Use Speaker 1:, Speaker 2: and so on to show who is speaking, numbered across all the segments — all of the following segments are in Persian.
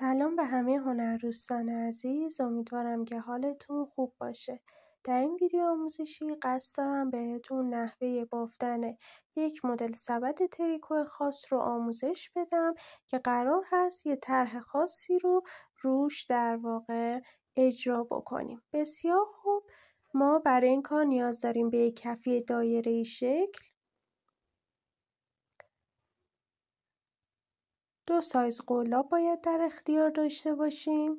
Speaker 1: سلام به همه هنردوستان عزیز امیدوارم که حالتون خوب باشه در این ویدیو آموزشی قصد دارم بهتون نحوه بافتن یک مدل سبد تریکو خاص رو آموزش بدم که قرار هست یه طرح خاصی رو روش در واقع اجرا بکنیم بسیار خوب ما برای این کار نیاز داریم به یک کفی دایره شکل دو سایز قلاب باید در اختیار داشته باشیم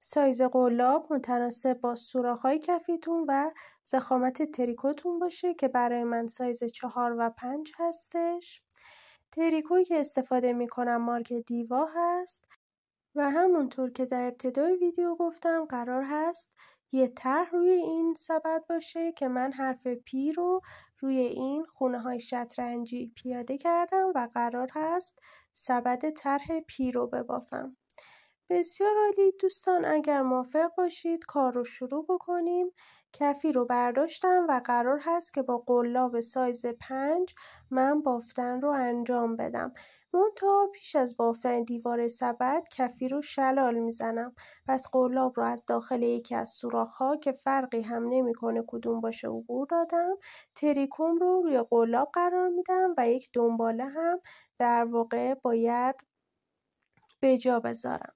Speaker 1: سایز قلاب متناسب با سوراخ‌های کفیتون و زخامت تریکوتون باشه که برای من سایز چهار و پنج هستش تریکوی که استفاده میکنم مارک دیوا هست و همونطور که در ابتدای ویدیو گفتم قرار هست یه طرح روی این سبد باشه که من حرف پی رو روی این خونه های شطرنجی پیاده کردم و قرار هست سبد طرح پی رو ببافم بسیار عالی دوستان اگر موافق باشید کار رو شروع بکنیم کفی رو برداشتم و قرار هست که با قلاب سایز پنج من بافتن رو انجام بدم تا پیش از بافتن دیوار سبد کفی رو شلال میزنم پس قلاب رو از داخل یکی از سوراخها که فرقی هم نمیکنه کدوم باشه عبور دادم تریکوم رو روی قلاب قرار میدم و یک دنباله هم در واقع باید به جا بذارم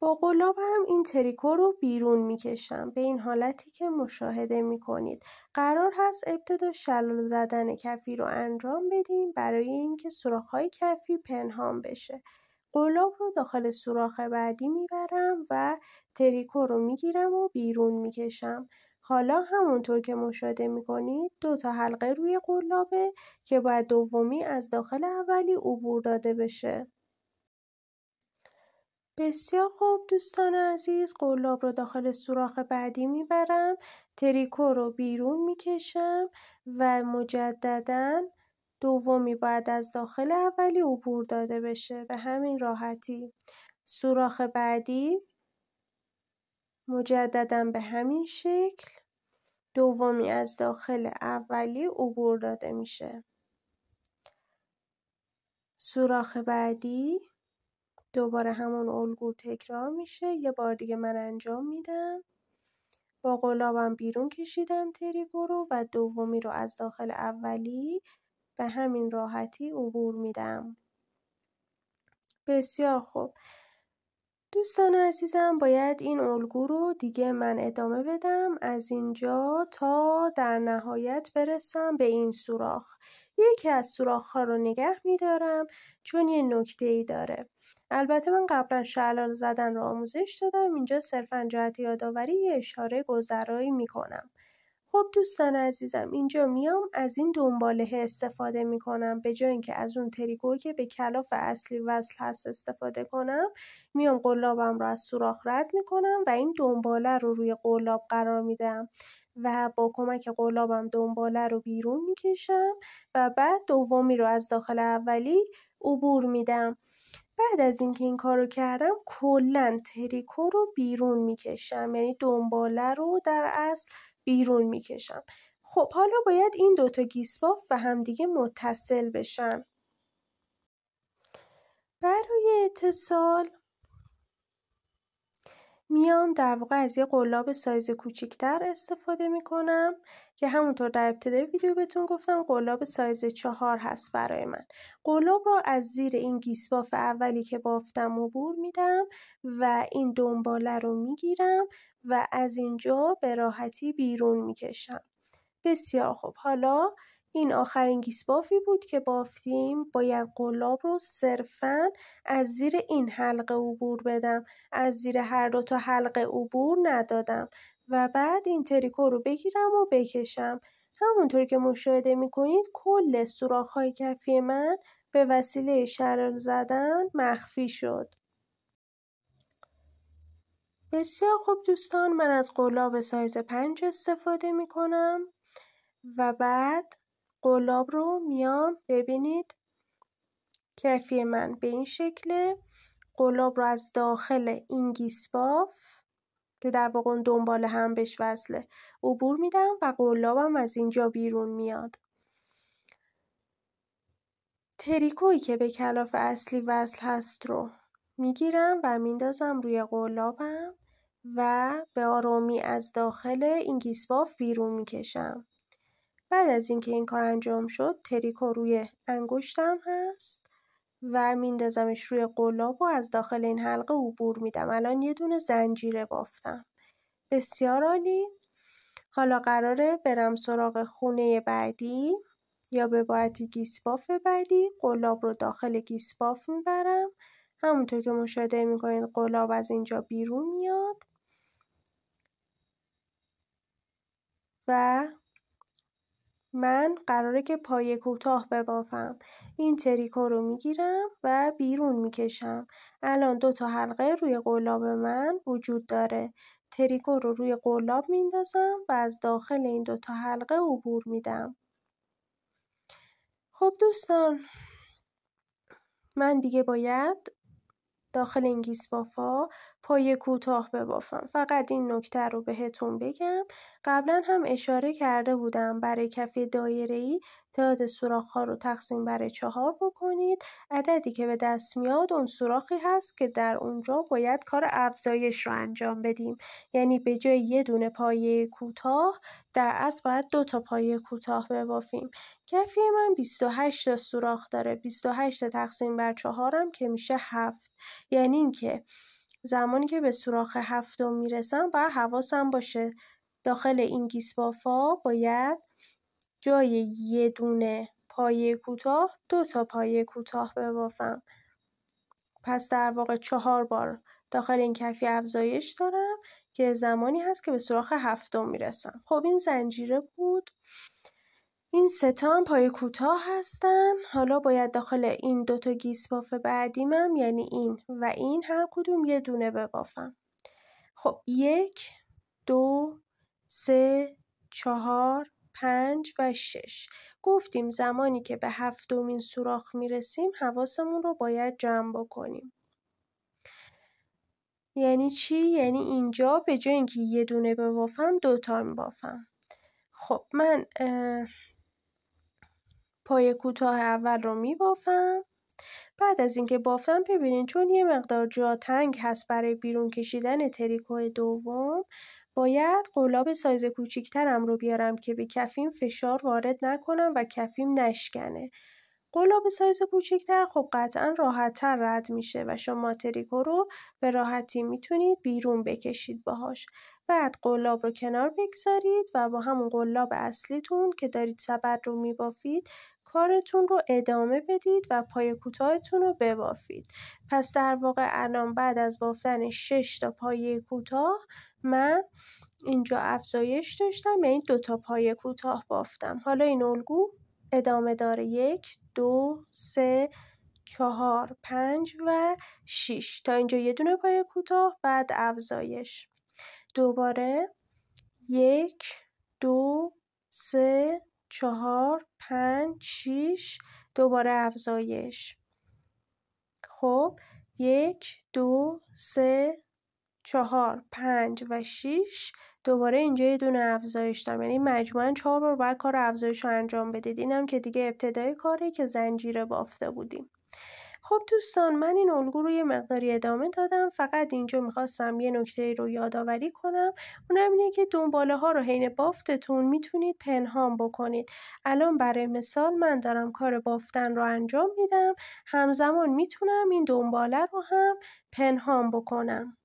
Speaker 1: با قلاب هم این تریکو رو بیرون میکشم به این حالتی که مشاهده میکنید قرار هست ابتدا شلال زدن کفی رو انجام بدیم برای اینکه های کفی پنهان بشه قلاب رو داخل سوراخ بعدی میبرم و تریکو رو میگیرم و بیرون میکشم حالا همونطور که مشاهده میکنید دو تا حلقه روی قلابه که باید دومی از داخل اولی عبور داده بشه بسیار خوب دوستان عزیز قلاب رو داخل سوراخ بعدی میبرم تریکو رو بیرون میکشم و مجددا دومی باید از داخل اولی عبور داده بشه به همین راحتی سوراخ بعدی مجددا به همین شکل دومی از داخل اولی عبور داده میشه سوراخ بعدی دوباره همون الگو تکرار میشه یه بار دیگه من انجام میدم با قلابم بیرون کشیدم تریگو رو و دومی رو از داخل اولی به همین راحتی عبور میدم بسیار خوب دوستان عزیزم باید این الگو رو دیگه من ادامه بدم از اینجا تا در نهایت برسم به این سوراخ یکی از سوراخ ها رو نگه میدارم چون یه نکته ای داره البته من قبلا شعلال زدن رو آموزش دادم اینجا صرفا جهت یادآوری یه اشاره گذرایی میکنم خب دوستان عزیزم اینجا میام از این دنباله استفاده میکنم به جای اینکه از اون تریکو که به کلاف اصلی وصل هست استفاده کنم میام قلابم رو از سوراخ رد میکنم و این دنباله رو روی قلاب قرار میدم و با کمک قلابم دنباله رو بیرون میکشم و بعد دومی رو از داخل اولی عبور میدم بعد از اینکه این کارو کردم کلا تریکو رو بیرون میکشم یعنی دنباله رو در اصل بیرون میکشم خب حالا باید این دوتا گیسباف و به همدیگه متصل بشن برای اتصال میام در واقع از یه قلاب سایز کوچیکتر استفاده میکنم که همونطور در ابتدای ویدیو بهتون گفتم قلاب سایز چهار هست برای من قلاب رو از زیر این گیسباف اولی که بافتم عبور میدم و این دنباله رو میگیرم و از اینجا به راحتی بیرون میکشم بسیار خوب حالا این آخرین گیسبافی بود که بافتیم باید قلاب رو صرفا از زیر این حلقه عبور بدم از زیر هر دو تا حلقه عبور ندادم و بعد این تریکو رو بگیرم و بکشم همونطور که مشاهده میکنید کل های کفی من به وسیله شرل زدن مخفی شد بسیار خوب دوستان من از قلاب سایز پنج استفاده میکنم و بعد قلاب رو میام ببینید کفی من به این شکله قلاب رو از داخل این گیسباف که در واقع دنبال هم بهش وصله عبور میدم و قلابم از اینجا بیرون میاد تریکویی که به کلاف اصلی وصل هست رو میگیرم و میندازم روی قلابم و به آرامی از داخل این گیسواف بیرون میکشم بعد از اینکه این کار انجام شد تریکو روی انگشتم هست و میندازمش روی قلاب و از داخل این حلقه عبور میدم الان یه دونه زنجیره بافتم بسیار عالی حالا قراره برم سراغ خونه بعدی یا به باعتی گیسباف بعدی قلاب رو داخل گیسباف میبرم همونطور که مشاهده میکنید قلاب از اینجا بیرون میاد و من قراره که پای کوتاه ببافم این تریکو رو میگیرم و بیرون میکشم الان دو تا حلقه روی قلاب من وجود داره تریکو رو روی قلاب میندازم و از داخل این دو تا حلقه عبور میدم خب دوستان من دیگه باید داخل این بافا پای کوتاه ببافم فقط این نکته رو بهتون بگم قبلا هم اشاره کرده بودم برای کف دایره ای تعداد سوراخ ها رو تقسیم برای چهار بکنید عددی که به دست میاد اون سوراخی هست که در اونجا باید کار افزایش رو انجام بدیم یعنی به جای یه دونه پایه کوتاه در اصل باید دو تا پایه کوتاه ببافیم کفی من 28 تا سوراخ داره 28 تقسیم بر چهارم که میشه هفت یعنی اینکه زمانی که به سوراخ هفتم میرسم باید حواسم باشه داخل این گیس بافا باید جای یه دونه پایه کوتاه دو تا پایه کوتاه ببافم پس در واقع چهار بار داخل این کفی افزایش دارم که زمانی هست که به سوراخ هفتم میرسم خب این زنجیره بود این ستا هم پای کوتاه هستن حالا باید داخل این دوتا گیس باف بعدیمم یعنی این و این هر کدوم یه دونه ببافم خب یک دو سه چهار پنج و شش گفتیم زمانی که به هفتمین سوراخ میرسیم حواسمون رو باید جمع بکنیم یعنی چی؟ یعنی اینجا به جای اینکه یه دونه ببافم دوتا میبافم خب من پای کوتاه اول رو میبافم بعد از اینکه بافتم ببینین چون یه مقدار جا تنگ هست برای بیرون کشیدن تریکو دوم باید قلاب سایز کوچیکترم رو بیارم که به کفیم فشار وارد نکنم و کفیم نشکنه قلاب سایز کوچیکتر خب قطعا راحتتر رد میشه و شما تریکو رو به راحتی میتونید بیرون بکشید باهاش بعد قلاب رو کنار بگذارید و با همون قلاب اصلیتون که دارید سبد رو میبافید کارتون رو ادامه بدید و پای کوتاهتون رو ببافید پس در واقع الان بعد از بافتن شش تا پایه کوتاه من اینجا افزایش داشتم یعنی دو تا پای کوتاه بافتم حالا این الگو ادامه داره یک دو سه چهار پنج و شیش تا اینجا یه دونه پای کوتاه بعد افزایش دوباره یک دو سه چهار پنج شیش دوباره افزایش خب یک دو سه چهار پنج و شیش دوباره اینجا یه دونه افزایش دارم یعنی مجموعا چهار بار باید کار افزایش رو انجام بدید اینم که دیگه ابتدای کاره که زنجیره بافته بودیم خب دوستان من این الگو رو یه مقداری ادامه دادم فقط اینجا میخواستم یه نکته رو یادآوری کنم اونم اینه که دنباله ها رو حین بافتتون میتونید پنهان بکنید الان برای مثال من دارم کار بافتن رو انجام میدم همزمان میتونم این دنباله
Speaker 2: رو هم پنهان بکنم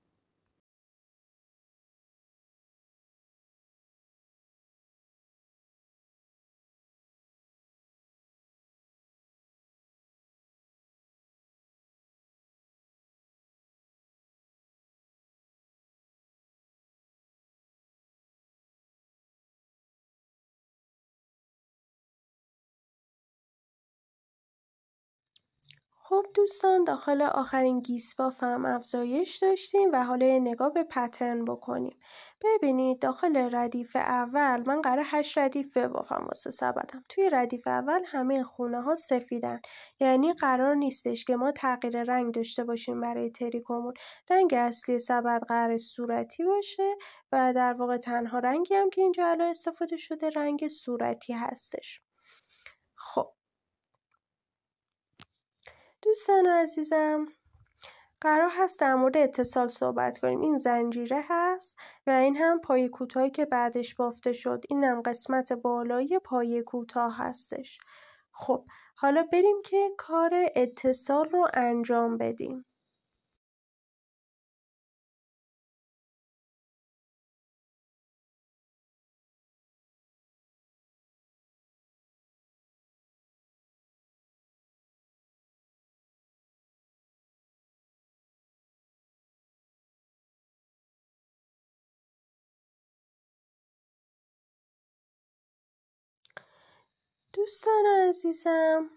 Speaker 2: خب دوستان داخل آخرین
Speaker 1: گیسباف هم افزایش داشتیم و حالا نگاه به پترن بکنیم ببینید داخل ردیف اول من قرار هشت ردیف ببافم واسه سبدم توی ردیف اول همه خونه ها سفیدن یعنی قرار نیستش که ما تغییر رنگ داشته باشیم برای تریکومون رنگ اصلی سبد قرار صورتی باشه و در واقع تنها رنگی هم که اینجا الان استفاده شده رنگ صورتی هستش خب دوستان عزیزم قرار هست در مورد اتصال صحبت کنیم این زنجیره هست و این هم پای کوتاهی که بعدش بافته شد این هم قسمت بالای پای کوتاه هستش
Speaker 2: خب حالا بریم که کار اتصال رو انجام بدیم دوستان عزیزم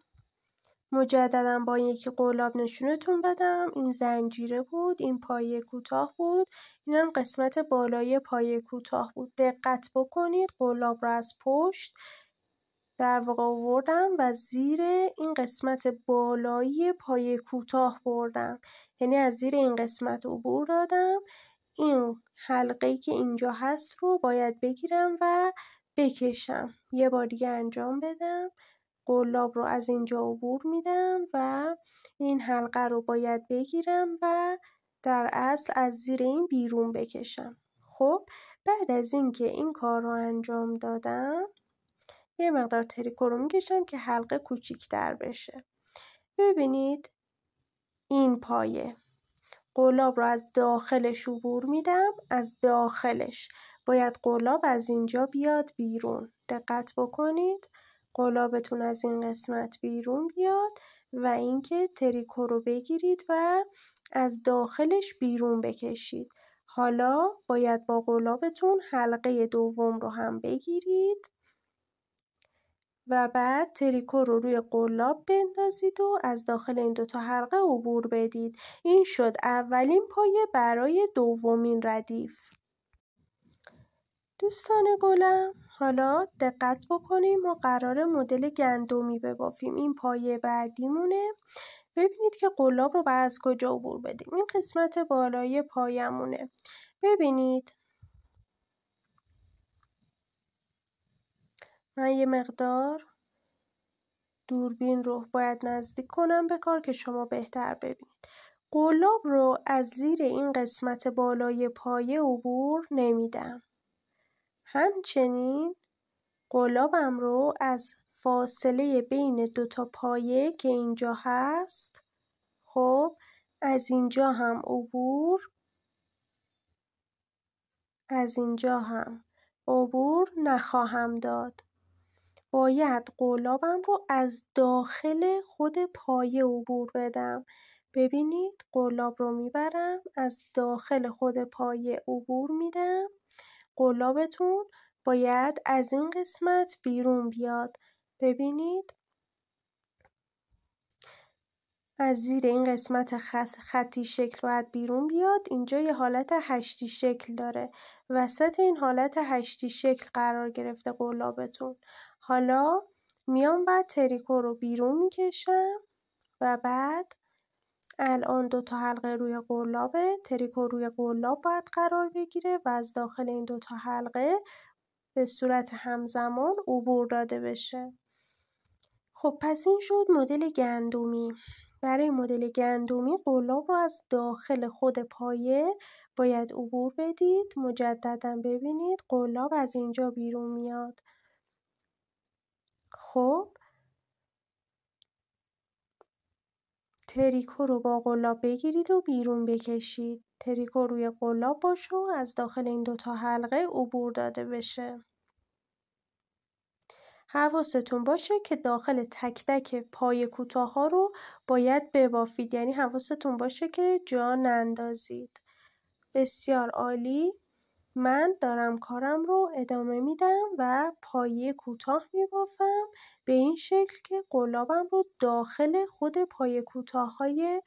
Speaker 2: مجددا با یکی قلاب نشونتون بدم
Speaker 1: این زنجیره بود این پایه کوتاه بود اینم قسمت بالای پایه کوتاه بود دقت بکنید قلاب را از پشت در واقع آوردم و زیر این قسمت بالایی پایه کوتاه بردم یعنی از زیر این قسمت عبور دادم این حلقه که اینجا هست رو باید بگیرم و بکشم یه بار دیگه انجام بدم قلاب رو از اینجا عبور میدم و این حلقه رو باید بگیرم و در اصل از زیر این بیرون بکشم خب بعد از اینکه این کار رو انجام دادم یه مقدار تریکو رو میکشم که حلقه کوچیکتر بشه ببینید این پایه قلاب رو از داخلش عبور میدم از داخلش باید قلاب از اینجا بیاد بیرون دقت بکنید قلابتون از این قسمت بیرون بیاد و اینکه تریکو رو بگیرید و از داخلش بیرون بکشید حالا باید با قلابتون حلقه دوم رو هم بگیرید و بعد تریکو رو روی قلاب بندازید و از داخل این دوتا حلقه عبور بدید این شد اولین پایه برای دومین ردیف دوستان گلم حالا دقت بکنیم ما قرار مدل گندمی ببافیم این پایه بعدیمونه ببینید که گلاب رو از کجا عبور بدیم این قسمت بالای پایمونه ببینید من یه مقدار دوربین رو باید نزدیک کنم به کار که شما بهتر ببینید گلاب رو از زیر این قسمت بالای پایه عبور نمیدم همچنین قلابم رو از فاصله بین دو تا پایه که اینجا هست خب از اینجا هم عبور از اینجا هم عبور نخواهم داد باید قلابم رو از داخل خود پایه عبور بدم ببینید قلاب رو میبرم از داخل خود پایه عبور میدم قلابتون باید از این قسمت بیرون بیاد ببینید از زیر این قسمت خط خطی شکل باید بیرون بیاد اینجا یه حالت هشتی شکل داره وسط این حالت هشتی شکل قرار گرفته قلابتون حالا میام بعد تریکو رو بیرون میکشم و بعد الان دو تا حلقه روی گلابه تریکو روی قلاب باید قرار بگیره و از داخل این دو تا حلقه به صورت همزمان عبور داده بشه خب پس این شد مدل گندومی. برای مدل گندومی گلاب رو از داخل خود پایه باید عبور بدید مجددا ببینید گلاب از اینجا بیرون میاد خب تریکو رو با قلاب بگیرید و بیرون بکشید. تریکو روی قلاب باشه و از داخل این دوتا حلقه عبور داده بشه. حواستون باشه که داخل تک تک پای کوتاه ها رو باید ببافید یعنی حواستون باشه که جا نندازید بسیار عالی من دارم کارم رو ادامه میدم و پایه کوتاه میبافم به این شکل که قلابم رو داخل خود پای کوتاه‌های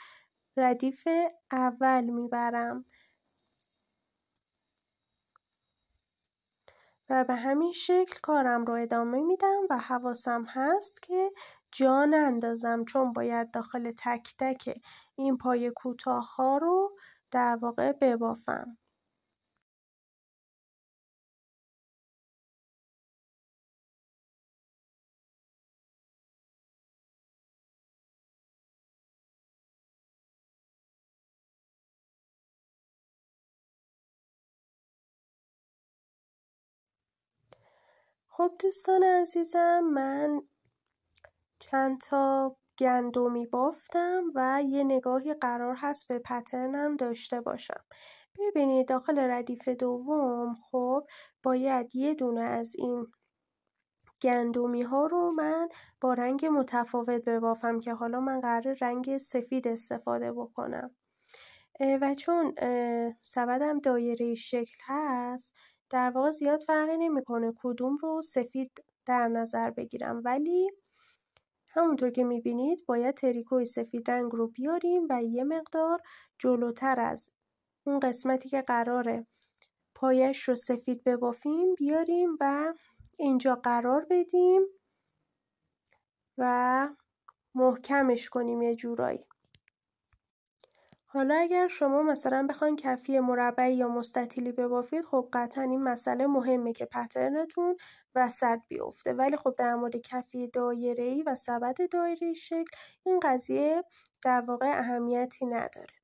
Speaker 1: ردیف اول میبرم و به همین شکل کارم رو ادامه میدم و حواسم هست که جان نندازم چون باید داخل تک تک این پای
Speaker 2: کوتاه ها رو در واقع ببافم خب دوستان عزیزم من
Speaker 1: چند تا گندمی بافتم و یه نگاهی قرار هست به پترنم داشته باشم ببینید داخل ردیف دوم خب باید یه دونه از این گندمی ها رو من با رنگ متفاوت ببافم که حالا من قرار رنگ سفید استفاده بکنم و چون سبدم دایره شکل هست در واقع زیاد فرقی نمیکنه کدوم رو سفید در نظر بگیرم ولی همونطور که میبینید باید تریکوی سفید رنگ رو بیاریم و یه مقدار جلوتر از اون قسمتی که قراره پایش رو سفید ببافیم بیاریم و اینجا قرار بدیم و محکمش کنیم یه جورایی حالا اگر شما مثلا بخواین کفی مربعی یا مستطیلی ببافید خب قطعا این مسئله مهمه که پترنتون وسط بیفته ولی خب در مورد کفی دایره‌ای و سبد دایره شکل این قضیه در واقع اهمیتی نداره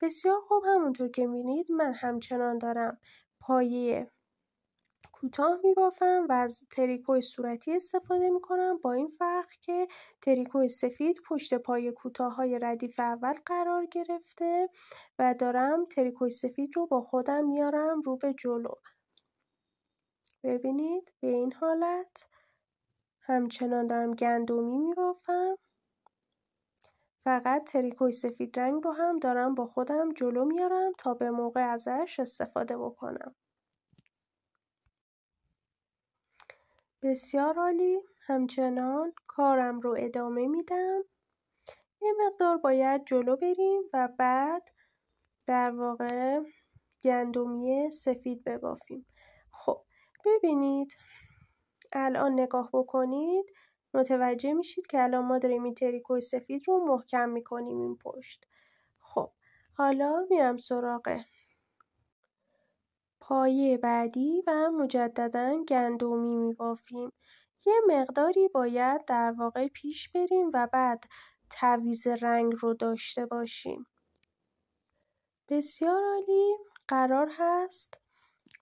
Speaker 1: بسیار خوب همونطور که میبینید من همچنان دارم پایه کوتاه میبافم و از تریکوی صورتی استفاده میکنم با این فرق که تریکوی سفید پشت پای کوتاه های ردیف اول قرار گرفته و دارم تریکوی سفید رو با خودم میارم رو به جلو ببینید به این حالت همچنان دارم گندمی میبافم فقط تریکوی سفید رنگ رو هم دارم با خودم جلو میارم تا به موقع ازش استفاده بکنم بسیار عالی همچنان کارم رو ادامه میدم یه مقدار باید جلو بریم و بعد در واقع گندمی سفید ببافیم خب ببینید الان نگاه بکنید متوجه میشید که الان ما داریم این تریکوی سفید رو محکم میکنیم این پشت خب حالا میام سراغه. پایه بعدی و مجددا گندمی میبافیم یه مقداری باید در واقع پیش بریم و بعد تعویض رنگ رو داشته باشیم بسیار عالی قرار هست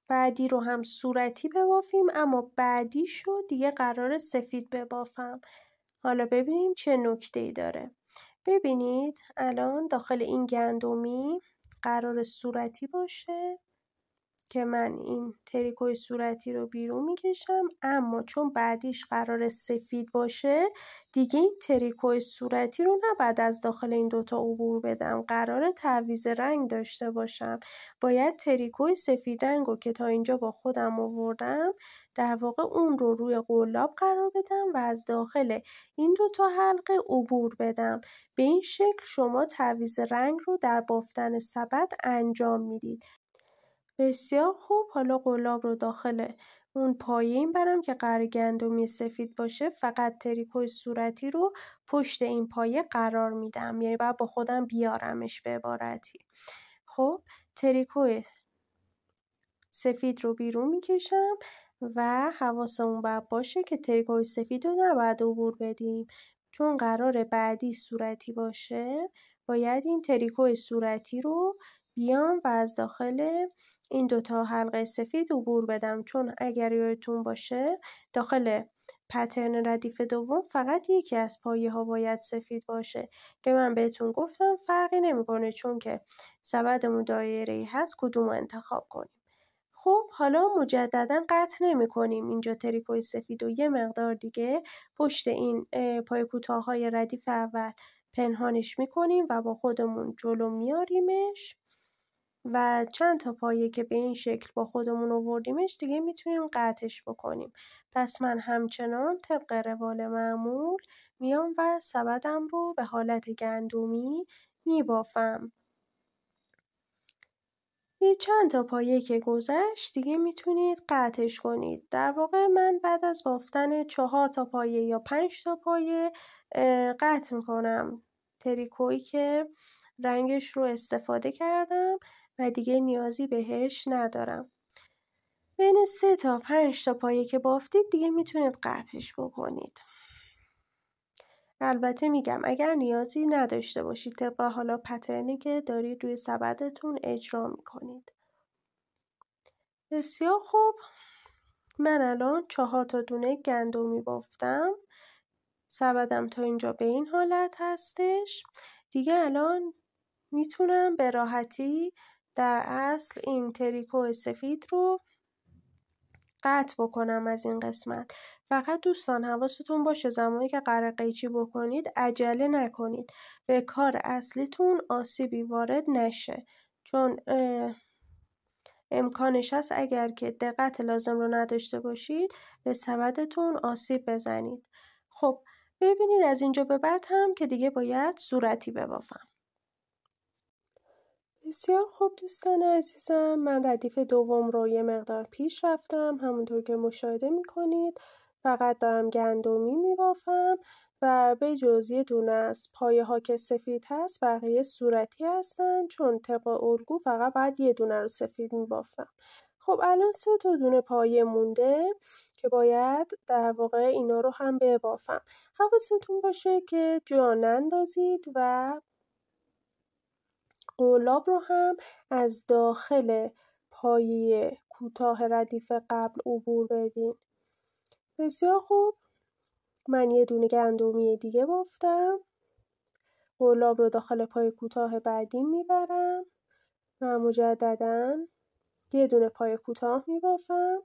Speaker 1: بعدی رو هم صورتی ببافیم اما بعدی رو دیگه قرار سفید ببافم حالا ببینیم چه نکته ای داره ببینید الان داخل این گندمی قرار صورتی باشه که من این تریکوی صورتی رو بیرون میکشم اما چون بعدیش قرار سفید باشه دیگه این تریکوی صورتی رو نباید از داخل این دوتا عبور بدم قرار تعویز رنگ داشته باشم باید تریکوی سفید رنگ رو که تا اینجا با خودم آوردم در واقع اون رو روی قلاب قرار بدم و از داخل این دوتا حلقه عبور بدم به این شکل شما تعویز رنگ رو در بافتن سبد انجام میدید بسیار خوب حالا گلاب رو داخل اون پایه این برم که قرار گندمی سفید باشه فقط تریکوی صورتی رو پشت این پایه قرار میدم یعنی باید با خودم بیارمش به عبارتی خب تریکوی سفید رو بیرون میکشم و حواسمون باید باشه که تریکوی سفید رو نباید عبور بدیم چون قرار بعدی صورتی باشه باید این تریکوی صورتی رو بیام و از داخل این دوتا حلقه سفید عبور بدم چون اگر یادتون باشه داخل پترن ردیف دوم فقط یکی از پایه ها باید سفید باشه که من بهتون گفتم فرقی نمیکنه چون که سبدمون دایره ای هست کدوم رو انتخاب کنیم خب حالا مجددا قطع نمی کنیم اینجا تریکوی سفید و یه مقدار دیگه پشت این پای کوتاه های ردیف اول پنهانش می کنیم و با خودمون جلو میاریمش و چند تا پایه که به این شکل با خودمون آوردیمش دیگه میتونیم قطعش بکنیم پس من همچنان طبق روال معمول میام و سبدم رو به حالت گندومی میبافم یه چند تا پایه که گذشت دیگه میتونید قطعش کنید در واقع من بعد از بافتن چهار تا پایه یا پنج تا پایه قطع میکنم تریکویی که رنگش رو استفاده کردم و دیگه نیازی بهش ندارم بین سه تا پنج تا پایه که بافتید دیگه میتونید قطعش بکنید البته میگم اگر نیازی نداشته باشید طبق حالا پترنی که دارید روی سبدتون اجرا میکنید بسیار خوب من الان چهار تا دونه گندمی بافتم سبدم تا اینجا به این حالت هستش دیگه الان میتونم به راحتی در اصل این تریکو سفید رو قطع بکنم از این قسمت فقط دوستان حواستون باشه زمانی که قره قیچی بکنید عجله نکنید به کار اصلیتون آسیبی وارد نشه چون امکانش هست اگر که دقت لازم رو نداشته باشید به سبدتون آسیب بزنید خب ببینید از اینجا به بعد هم که دیگه باید صورتی ببافم بسیار خوب دوستان عزیزم من ردیف دوم رو یه مقدار پیش رفتم همونطور که مشاهده میکنید فقط دارم گندمی میبافم و به جزی دونه از پایه ها که سفید هست بقیه صورتی هستن چون طبق الگو فقط بعد یه دونه رو سفید میبافم خب الان سه تا دونه پایه مونده که باید در واقع اینا رو هم ببافم حواستون باشه که جا نندازید و قلاب رو هم از داخل پایه کوتاه ردیف قبل عبور بدین بسیار خوب من یه دونه گندمی دیگه بافتم قلاب رو داخل پای کوتاه بعدی میبرم و مجددا یه دونه پای کوتاه میبافم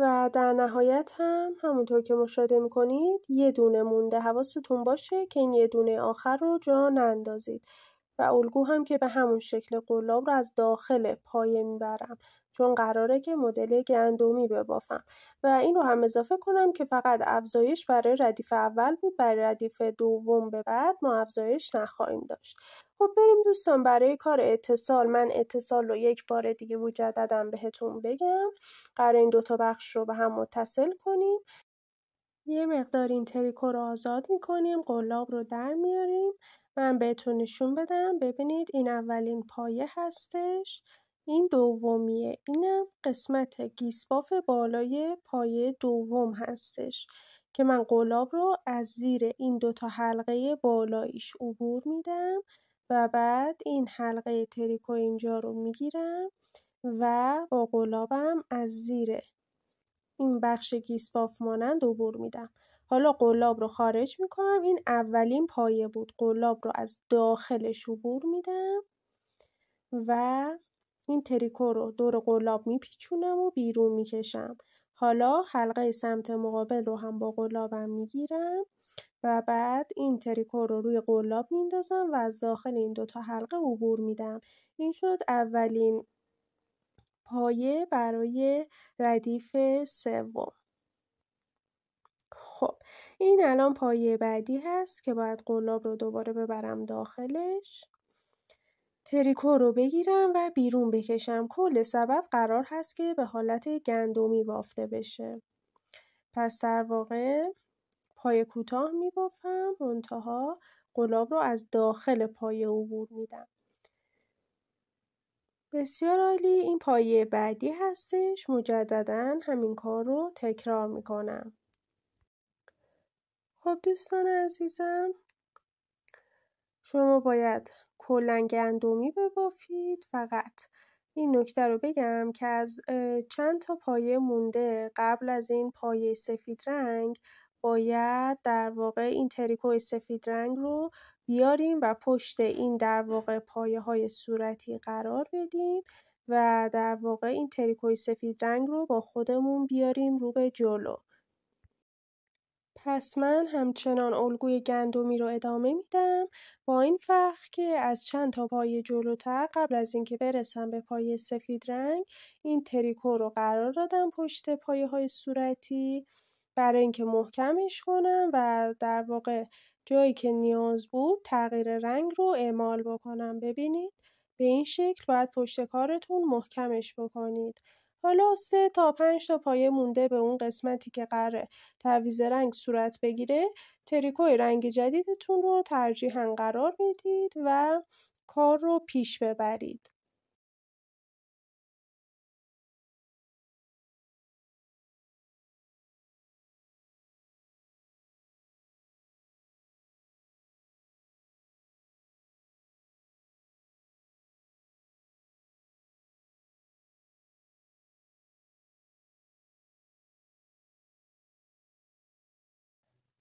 Speaker 1: و در نهایت هم همونطور که مشاهده میکنید یه دونه مونده حواستون باشه که این یه دونه آخر رو جا نندازید و الگو هم که به همون شکل قلاب رو از داخل پایه میبرم چون قراره که مدل گندمی ببافم و این رو هم اضافه کنم که فقط افزایش برای ردیف اول بود برای ردیف دوم به بعد ما افزایش نخواهیم داشت خب بریم دوستان برای کار اتصال من اتصال رو یک بار دیگه مجددم بهتون بگم قرار این دوتا بخش رو به هم متصل کنیم یه مقدار این تریکو رو آزاد میکنیم قلاب رو در میاریم من بهتون نشون بدم ببینید این اولین پایه هستش این دومیه اینم قسمت گیسباف بالای پایه دوم هستش که من قلاب رو از زیر این دوتا حلقه بالاییش عبور میدم و بعد این حلقه تریکو اینجا رو میگیرم و با قلابم از زیر این بخش گیسباف مانند عبور میدم حالا قلاب رو خارج میکنم این اولین پایه بود قلاب رو از داخلش عبور میدم و این تریکو رو دور قلاب میپیچونم و بیرون میکشم حالا حلقه سمت مقابل رو هم با قلابم میگیرم و بعد این تریکو رو روی قلاب میندازم و از داخل این دوتا حلقه عبور میدم این شد اولین پایه برای ردیف سوم خب این الان پایه بعدی هست که باید قلاب رو دوباره ببرم داخلش تریکو رو بگیرم و بیرون بکشم کل سبد قرار هست که به حالت گندمی بافته بشه پس در واقع پای کوتاه میبافم منتها گلاب رو از داخل پای عبور میدم بسیار عالی این پایه بعدی هستش مجددا همین کار رو تکرار میکنم خب دوستان عزیزم شما باید کلا گندمی بافید فقط این نکته رو بگم که از چند تا پایه مونده قبل از این پایه سفید رنگ باید در واقع این تریکو سفید رنگ رو بیاریم و پشت این در واقع پایه های صورتی قرار بدیم و در واقع این تریکوی سفید رنگ رو با خودمون بیاریم رو به جلو پس من همچنان الگوی گندمی رو ادامه میدم با این فرق که از چند تا پای جلوتر قبل از اینکه برسم به پایه سفید رنگ این تریکو رو قرار دادم پشت پایه های صورتی برای اینکه محکمش کنم و در واقع جایی که نیاز بود تغییر رنگ رو اعمال بکنم ببینید به این شکل باید پشت کارتون محکمش بکنید حالا سه تا پنج تا پایه مونده به اون قسمتی که قراره تعویز رنگ صورت بگیره تریکوی رنگ جدیدتون رو ترجیحاً قرار بدید و
Speaker 2: کار رو پیش ببرید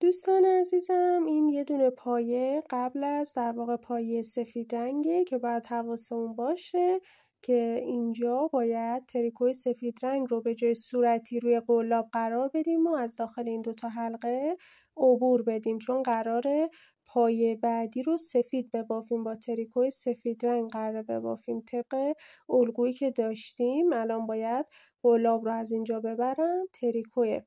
Speaker 2: دوستان عزیزم این یه دونه پایه قبل از در واقع پایه سفید
Speaker 1: رنگه که باید حواسمون باشه که اینجا باید تریکوی سفید رنگ رو به جای صورتی روی قلاب قرار بدیم و از داخل این دوتا حلقه عبور بدیم چون قرار پایه بعدی رو سفید ببافیم با تریکوی سفید رنگ قراره ببافیم طبق الگویی که داشتیم الان باید گلاب رو از اینجا ببرم تریکوی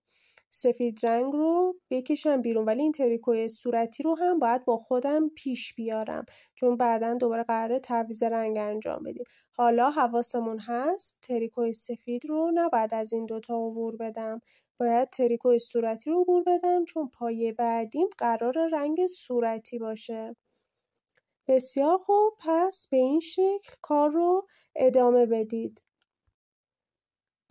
Speaker 1: سفید رنگ رو بکشم بیرون ولی این تریکوی صورتی رو هم باید با خودم پیش بیارم چون بعدا دوباره قراره تعویض رنگ انجام بدیم حالا حواسمون هست تریکوی سفید رو بعد از این دوتا عبور بدم باید تریکوی صورتی رو عبور بدم چون پایه بعدیم قرار رنگ صورتی باشه بسیار خوب پس به این شکل کار رو ادامه بدید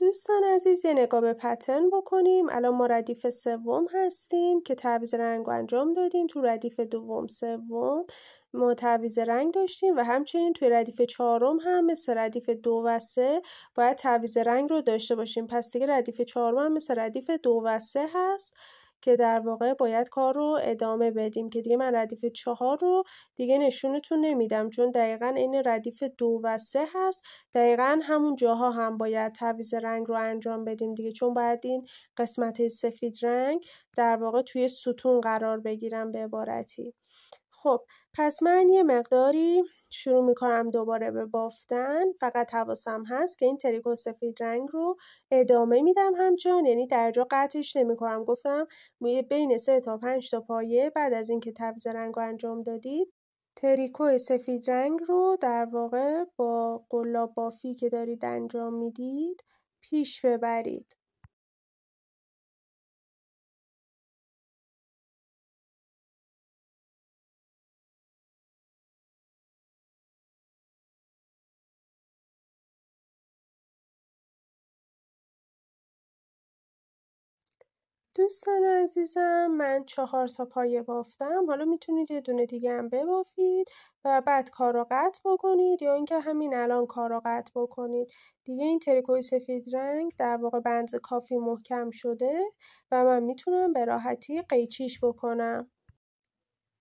Speaker 1: دوستان عزیز یه نگاه به پترن بکنیم الان ما ردیف سوم هستیم که تعویز رنگ رو انجام دادیم تو ردیف دوم سوم ما تعویز رنگ داشتیم و همچنین توی ردیف چهارم هم مثل ردیف دو و سه باید تعویز رنگ رو داشته باشیم پس دیگه ردیف چهارم هم مثل ردیف دو و سه هست که در واقع باید کار رو ادامه بدیم که دیگه من ردیف چهار رو دیگه نشونتون نمیدم چون دقیقا این ردیف دو و سه هست دقیقا همون جاها هم باید تعویض رنگ رو انجام بدیم دیگه چون باید این قسمت سفید رنگ در واقع توی ستون قرار بگیرم به عبارتی خب پس من یه مقداری شروع میکنم دوباره به بافتن فقط حواسم هست که این تریکو سفید رنگ رو ادامه میدم همچنان یعنی در جا قطعش کنم گفتم بین سه تا پنج تا پایه بعد از اینکه تبز رنگ رو انجام دادید تریکو سفید
Speaker 2: رنگ رو در واقع با قلاب بافی که دارید انجام میدید پیش ببرید دوستان عزیزم من
Speaker 1: چهار تا پایه بافتم حالا میتونید یه دونه دیگه هم ببافید و بعد کار رو قطع بکنید یا اینکه همین الان کار رو قطع بکنید دیگه این تریکوی سفید رنگ در واقع بنز کافی محکم شده و من میتونم به راحتی قیچیش بکنم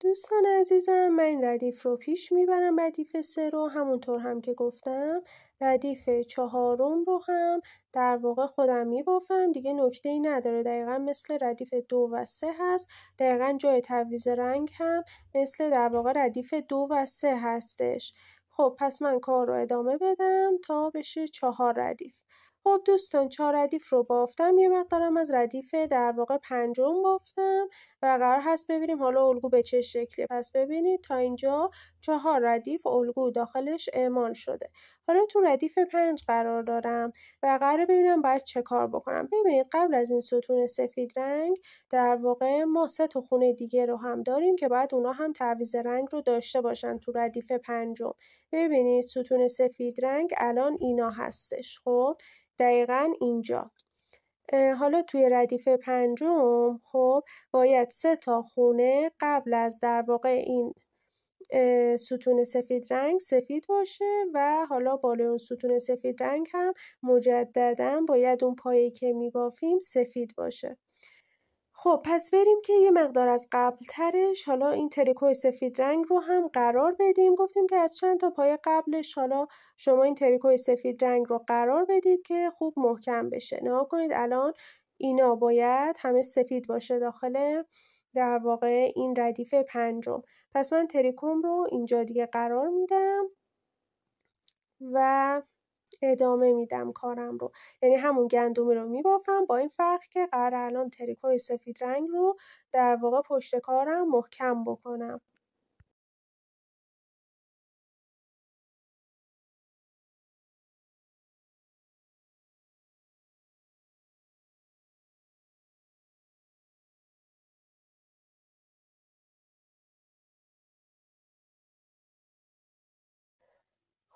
Speaker 1: دوستان عزیزم من این ردیف رو پیش میبرم ردیف سه رو همونطور هم که گفتم ردیف چهارم رو هم در واقع خودم میبافم دیگه نکته ای نداره دقیقا مثل ردیف دو و سه هست دقیقا جای تعویض رنگ هم مثل در واقع ردیف دو و سه هستش خب پس من کار رو ادامه بدم تا بشه چهار ردیف خب دوستان چهار ردیف رو بافتم یه مقدارم از ردیف در واقع پنجم بافتم و قرار هست ببینیم حالا الگو به چه شکله پس ببینید تا اینجا چهار ردیف الگو داخلش اعمال شده حالا تو ردیف پنج قرار دارم و قرار ببینم باید چه کار بکنم ببینید قبل از این ستون سفید رنگ در واقع ما سه تا خونه دیگه رو هم داریم که باید اونا هم تعویض رنگ رو داشته باشن تو ردیف پنجم ببینید ستون سفید رنگ الان اینا هستش خب دقیقا اینجا حالا توی ردیف پنجم خب باید سه تا خونه قبل از در واقع این ستون سفید رنگ سفید باشه و حالا بالای اون ستون سفید رنگ هم مجددا باید اون پایه که میبافیم سفید باشه خب پس بریم که یه مقدار از قبل ترش حالا این تریکو سفید رنگ رو هم قرار بدیم گفتیم که از چند تا پای قبلش حالا شما این تریکو سفید رنگ رو قرار بدید که خوب محکم بشه نها کنید الان اینا باید همه سفید باشه داخله در واقع این ردیف پنجم پس من تریکوم رو اینجا دیگه قرار میدم و ادامه میدم کارم رو یعنی همون گندمی رو میبافم با این فرق که قرار الان تریکوی سفید رنگ رو در
Speaker 2: واقع پشت کارم محکم بکنم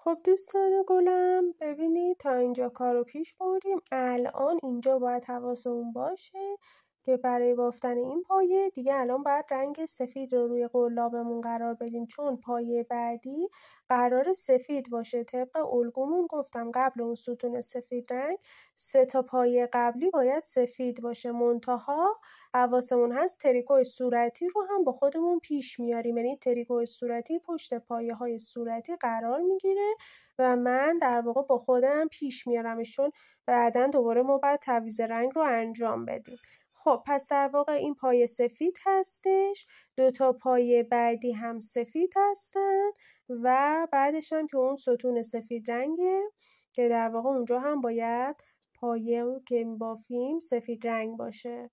Speaker 2: خب دوستان گلم ببینید تا اینجا کارو پیش بردیم
Speaker 1: الان اینجا باید حواسمون باشه که برای بافتن این پایه دیگه الان باید رنگ سفید رو روی قلابمون قرار بدیم چون پایه بعدی قرار سفید باشه طبق الگومون گفتم قبل اون ستون سفید رنگ سه تا پایه قبلی باید سفید باشه منتها حواسمون هست تریکوی صورتی رو هم با خودمون پیش میاریم یعنی تریکوی صورتی پشت پایه های صورتی قرار میگیره و من در واقع با خودم پیش میارمشون بعدا دوباره ما باید تعویض رنگ رو انجام بدیم خب پس در واقع این پای سفید هستش دو تا پای بعدی هم سفید هستن و بعدش هم که اون ستون سفید رنگه که در واقع اونجا هم باید
Speaker 2: پایه که بافیم سفید رنگ باشه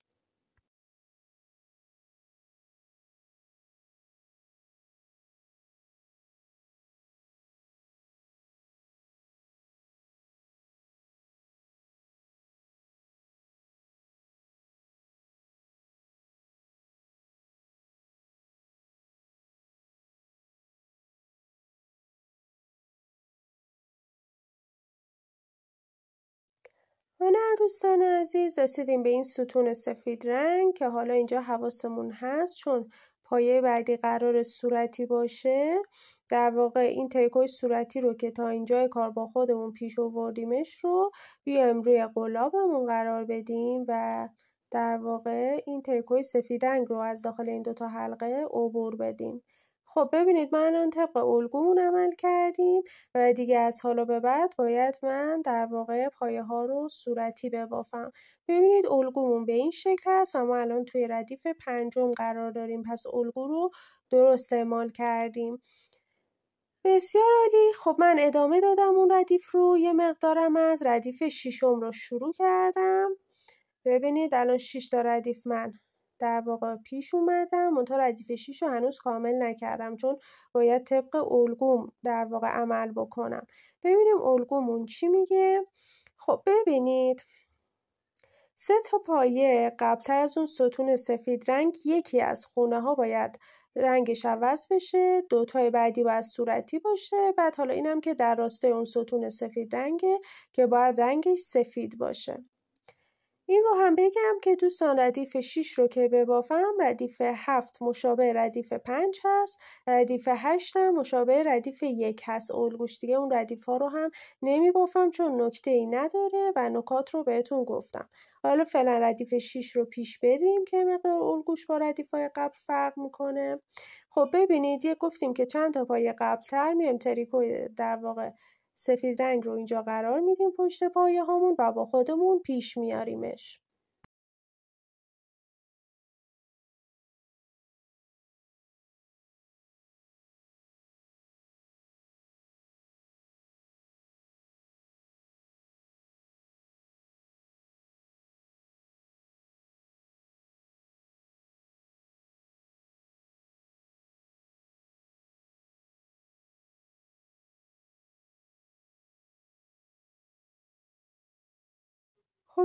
Speaker 2: هنر دوستان عزیز رسیدیم به این ستون سفید رنگ که حالا اینجا حواسمون
Speaker 1: هست چون پایه بعدی قرار صورتی باشه در واقع این تریکوی صورتی رو که تا اینجا کار با خودمون پیش آوردیمش رو بیایم روی قلابمون قرار بدیم و در واقع این تریکوی سفید رنگ رو از داخل این دوتا حلقه عبور بدیم خب ببینید ما الان طبق الگومون عمل کردیم و دیگه از حالا به بعد باید من در واقع پایه ها رو صورتی ببافم ببینید الگومون به این شکل هست و ما الان توی ردیف پنجم قرار داریم پس الگو رو درست اعمال کردیم بسیار عالی خب من ادامه دادم اون ردیف رو یه مقدارم از ردیف ششم رو شروع کردم ببینید الان 6 تا ردیف من در واقع پیش اومدم تا ردیف 6 رو هنوز کامل نکردم چون باید طبق الگوم در واقع عمل بکنم ببینیم الگومون چی میگه خب ببینید سه تا پایه قبلتر از اون ستون سفید رنگ یکی از خونه ها باید رنگش عوض بشه دوتای بعدی باید صورتی باشه بعد حالا اینم که در راستای اون ستون سفید رنگه که باید رنگش سفید باشه این رو هم بگم که دوستان ردیف 6 رو که ببافم ردیف 7 مشابه ردیف 5 هست ردیف 8 هم مشابه ردیف 1 هست الگوش دیگه اون ردیف ها رو هم نمی بافم چون نکته ای نداره و نکات رو بهتون گفتم حالا فعلا ردیف 6 رو پیش بریم که مقدار الگوش با ردیف های قبل فرق میکنه خب ببینید یه گفتیم که چند تا پای قبلتر میام تریکو در واقع سفید رنگ رو اینجا قرار میدیم پشت پایه هامون و با خودمون
Speaker 2: پیش میاریمش.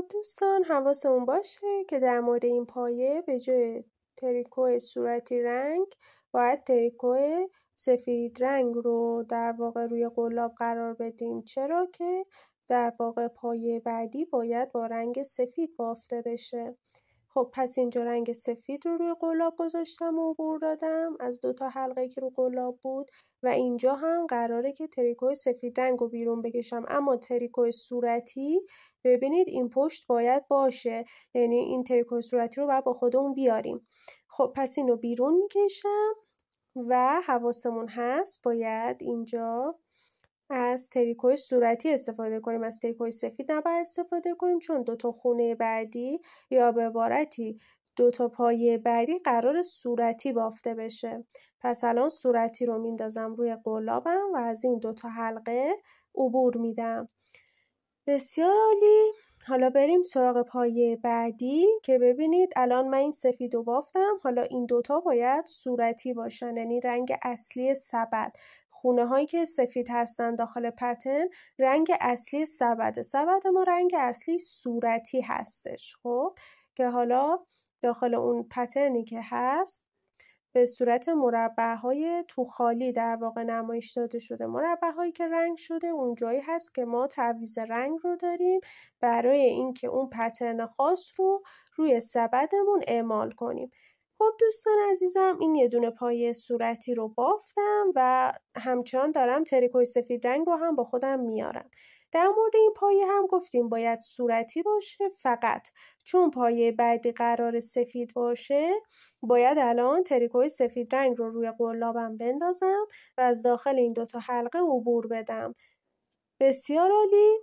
Speaker 2: خب دوستان اون باشه که در مورد این پایه به جای
Speaker 1: تریکو صورتی رنگ باید تریکو سفید رنگ رو در واقع روی قلاب قرار بدیم چرا که در واقع پایه بعدی باید با رنگ سفید بافته بشه خب پس اینجا رنگ سفید رو روی قلاب گذاشتم و عبور دادم از دو تا حلقه که رو قلاب بود و اینجا هم قراره که تریکو سفید رنگ رو بیرون بکشم اما تریکوی صورتی ببینید این پشت باید باشه یعنی این تریکو صورتی رو باید با خودمون بیاریم خب پس این رو بیرون میکشم و حواسمون هست باید اینجا از تریکوی صورتی استفاده کنیم از تریکوی سفید نباید استفاده کنیم چون دو تا خونه بعدی یا به عبارتی دو تا پایه بعدی قرار صورتی بافته بشه پس الان صورتی رو میندازم روی قلابم و از این دو تا حلقه عبور میدم بسیار عالی حالا بریم سراغ پایه بعدی که ببینید الان من این سفید رو بافتم حالا این دوتا باید صورتی باشن یعنی رنگ اصلی سبد خونه هایی که سفید هستن داخل پترن رنگ اصلی سبد سبد ما رنگ اصلی صورتی هستش خب که حالا داخل اون پترنی که هست به صورت مربع های خالی در واقع نمایش داده شده مربع هایی که رنگ شده اون جایی هست که ما تعویز رنگ رو داریم برای اینکه اون پترن خاص رو روی سبدمون اعمال کنیم خب دوستان عزیزم این یه دونه پای صورتی رو بافتم و همچنان دارم تریکوی سفید رنگ رو هم با خودم میارم در مورد این پایه هم گفتیم باید صورتی باشه فقط چون پایه بعدی قرار سفید باشه باید الان تریکوی سفید رنگ رو روی قلابم بندازم و از داخل این دوتا حلقه عبور بدم بسیار عالی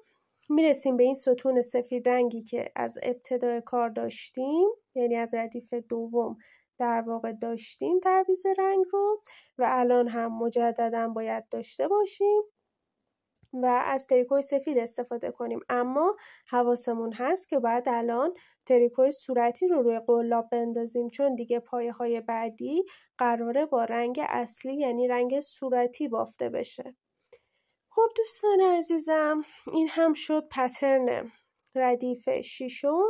Speaker 1: میرسیم به این ستون سفید رنگی که از ابتدای کار داشتیم یعنی از ردیف دوم در واقع داشتیم تعویز رنگ رو و الان هم مجددا باید داشته باشیم و از تریکوی سفید استفاده کنیم اما حواسمون هست که بعد الان تریکوی صورتی رو روی قلاب بندازیم چون دیگه پایه های بعدی قراره با رنگ اصلی یعنی رنگ صورتی بافته بشه خب دوستان عزیزم این هم شد پترنه ردیف ششم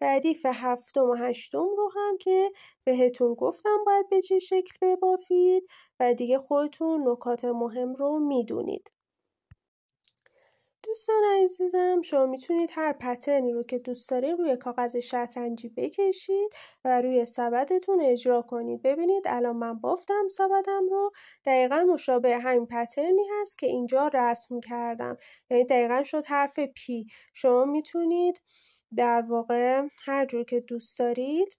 Speaker 1: ردیف هفتم و هشتم رو هم که بهتون گفتم باید به چه شکل ببافید و دیگه خودتون نکات مهم رو میدونید دوستان عزیزم شما میتونید هر پترنی رو که دوست دارید روی کاغذ شطرنجی بکشید و روی سبدتون اجرا کنید ببینید الان من بافتم سبدم رو دقیقا مشابه همین پترنی هست که اینجا رسم کردم یعنی دقیقا شد حرف پی شما میتونید در واقع هر جور که دوست دارید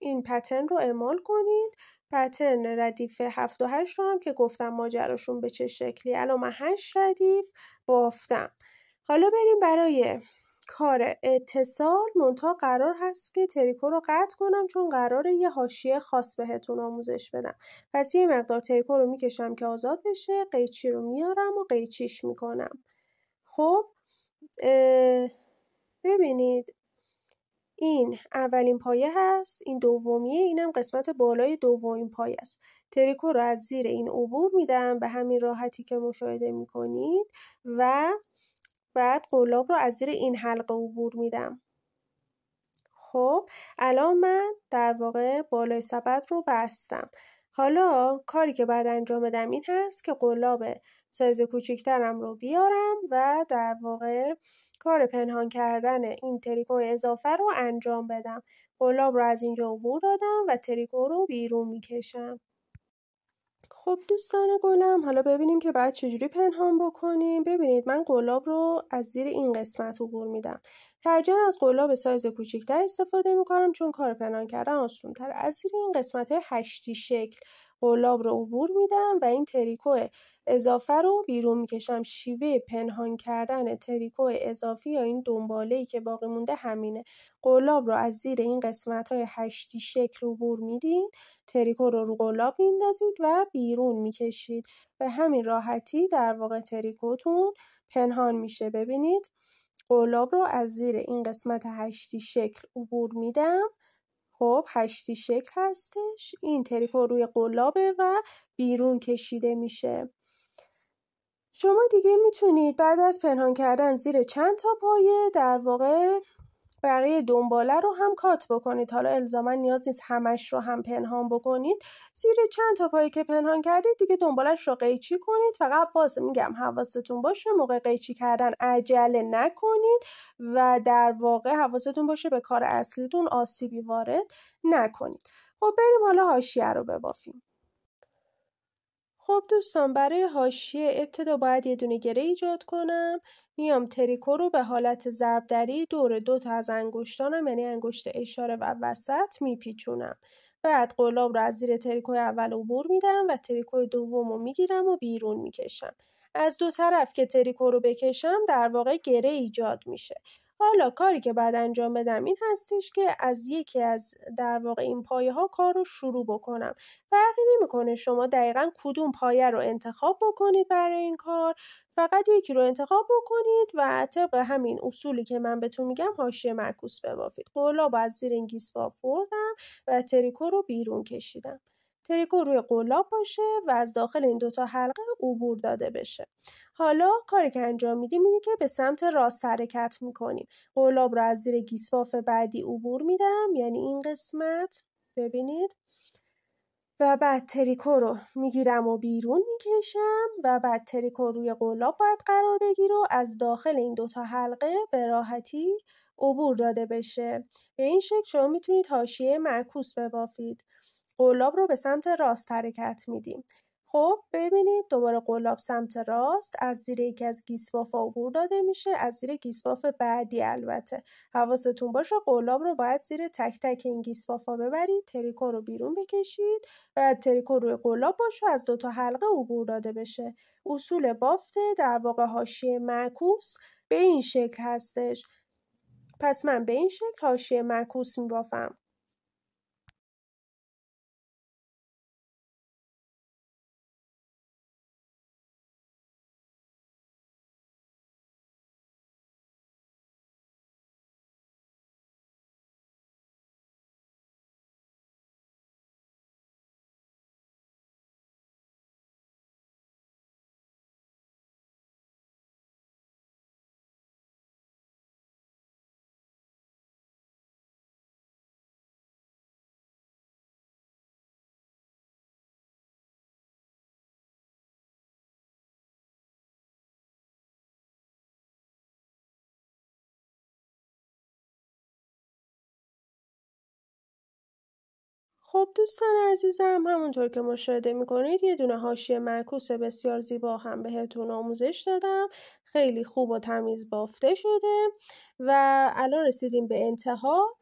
Speaker 1: این پترن رو اعمال کنید پترن ردیف 7 و 8 رو هم که گفتم ماجراشون به چه شکلی الان من 8 ردیف بافتم حالا بریم برای کار اتصال منتها قرار هست که تریکو رو قطع کنم چون قرار یه حاشیه خاص بهتون آموزش بدم پس یه مقدار تریکو رو میکشم که آزاد بشه قیچی رو میارم و قیچیش میکنم خب ببینید این اولین پایه هست این دومیه اینم قسمت بالای دومین پایه است تریکو رو از زیر این عبور میدم به همین راحتی که مشاهده میکنید و بعد قلاب رو از زیر این حلقه عبور میدم خب الان من در واقع بالای سبد رو بستم حالا کاری که بعد انجام بدم این هست که قلاب سایز کوچیکترم رو بیارم و در واقع کار پنهان کردن این تریکو اضافه رو انجام بدم. گلاب رو از اینجا عبور دادم و تریکو رو بیرون میکشم. خب دوستان گلم حالا ببینیم که بعد چجوری پنهان بکنیم ببینید من گلاب رو از زیر این قسمت عبور میدم ترجن از گلاب سایز کوچیکتر استفاده میکنم چون کار پنهان کردن تر از زیر این قسمت هشتی شکل قلاب رو عبور میدم و این تریکو اضافه رو بیرون میکشم شیوه پنهان کردن تریکو اضافی یا این دنباله ای که باقی مونده همینه قلاب رو از زیر این قسمت های هشتی شکل عبور میدین تریکو رو رو قلاب میندازید و بیرون میکشید به همین راحتی در واقع تریکوتون پنهان میشه ببینید قلاب رو از زیر این قسمت هشتی شکل عبور میدم خب هشتی شکل هستش این تریپو روی قلابه و بیرون کشیده میشه شما دیگه میتونید بعد از پنهان کردن زیر چند تا پایه در واقع بقیه دنباله رو هم کات بکنید حالا الزاما نیاز نیست همش رو هم پنهان بکنید زیر چند تا پایی که پنهان کردید دیگه دنبالش رو قیچی کنید فقط باز میگم حواستون باشه موقع قیچی کردن عجله نکنید و در واقع حواستون باشه به کار اصلیتون آسیبی وارد نکنید خب بریم حالا حاشیه رو ببافیم خب دوستان برای حاشیه ابتدا باید یه دونه گره ایجاد کنم میام تریکو رو به حالت ضربدری دور دو تا از انگشتانم یعنی انگشت اشاره و وسط میپیچونم بعد قلاب رو از زیر تریکوی اول عبور میدم و تریکوی دوم رو میگیرم و بیرون میکشم از دو طرف که تریکو رو بکشم در واقع گره ایجاد میشه حالا کاری که بعد انجام بدم این هستش که از یکی از در واقع این پایه ها کار رو شروع بکنم فرقی نمیکنه شما دقیقا کدوم پایه رو انتخاب بکنید برای این کار فقط یکی رو انتخاب بکنید و طبق همین اصولی که من بهتون میگم حاشیه معکوس ببافید قلاب از زیر این گیس و تریکو رو بیرون کشیدم تریکو روی قلاب باشه و از داخل این دوتا حلقه عبور داده بشه حالا کاری که انجام میدیم اینه که به سمت راست حرکت میکنیم قلاب رو از زیر گیسواف بعدی عبور میدم یعنی این قسمت ببینید و بعد تریکو رو میگیرم و بیرون میکشم و بعد تریکو روی قلاب باید قرار بگیره و از داخل این دوتا حلقه به راحتی عبور داده بشه به این شکل شما میتونید حاشیه معکوس ببافید قلاب رو به سمت راست حرکت میدیم خب ببینید دوباره قلاب سمت راست از زیر یکی از ها عبور داده میشه از زیر گیسواف بعدی البته حواستون باشه قلاب رو باید زیر تک تک این ها ببرید تریکو رو بیرون بکشید و تریکو روی قلاب باشه از دو تا حلقه عبور داده بشه اصول بافته در واقع حاشیه معکوس به این شکل هستش
Speaker 2: پس من به این شکل حاشیه معکوس میبافم خب دوستان عزیزم همونطور که مشاهده میکنید یه دونه حاشیه مرکوس بسیار زیبا هم بهتون
Speaker 1: آموزش دادم خیلی خوب و تمیز بافته شده و الان رسیدیم به انتها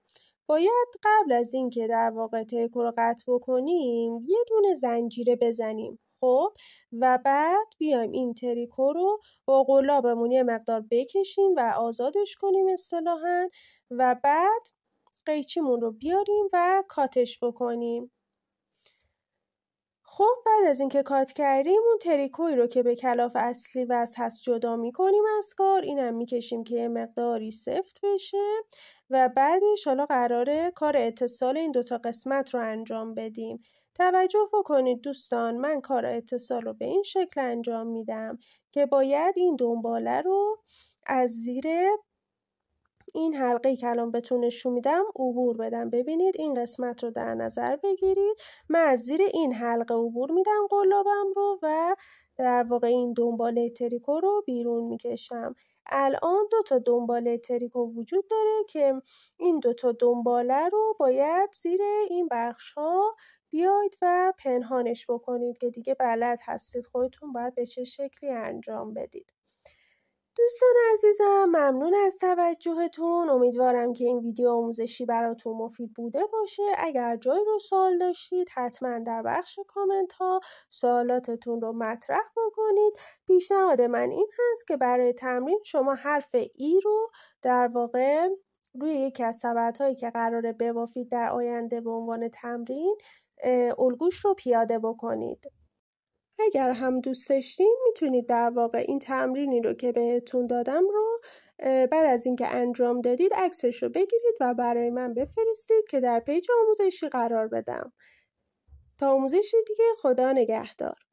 Speaker 1: باید قبل از اینکه در واقع تیکو رو قطع بکنیم یه دونه زنجیره بزنیم خب و بعد بیایم این تریکو رو با قلابمون یه مقدار بکشیم و آزادش کنیم اصطلاحا و بعد قیچیمون رو بیاریم و کاتش بکنیم. خب بعد از اینکه کات کردیم اون تریکوی رو که به کلاف اصلی از هست جدا میکنیم از کار اینم میکشیم که یه مقداری سفت بشه و بعدش حالا قراره کار اتصال این دوتا قسمت رو انجام بدیم توجه بکنید دوستان من کار اتصال رو به این شکل انجام میدم که باید این دنباله رو از زیر این حلقه ای که الان بهتون نشون میدم عبور بدم ببینید این قسمت رو در نظر بگیرید من از زیر این حلقه عبور میدم قلابم رو و در واقع این دنباله تریکو رو بیرون میکشم الان دو تا دنباله تریکو وجود داره که این دو تا دنباله رو باید زیر این بخش ها بیاید و پنهانش بکنید که دیگه بلد هستید خودتون باید به چه شکلی انجام بدید دوستان عزیزم ممنون از توجهتون امیدوارم که این ویدیو آموزشی براتون مفید بوده باشه اگر جایی رو سوال داشتید حتما در بخش کامنت ها سوالاتتون رو مطرح بکنید پیشنهاد من این هست که برای تمرین شما حرف ای رو در واقع روی یکی از سبت هایی که قراره ببافید در آینده به عنوان تمرین الگوش رو پیاده بکنید اگر هم دوست داشتین میتونید در واقع این تمرینی رو که بهتون دادم رو بعد از اینکه انجام دادید عکسش رو بگیرید و برای من بفرستید که در پیج آموزشی قرار بدم تا آموزش دیگه خدا نگهدار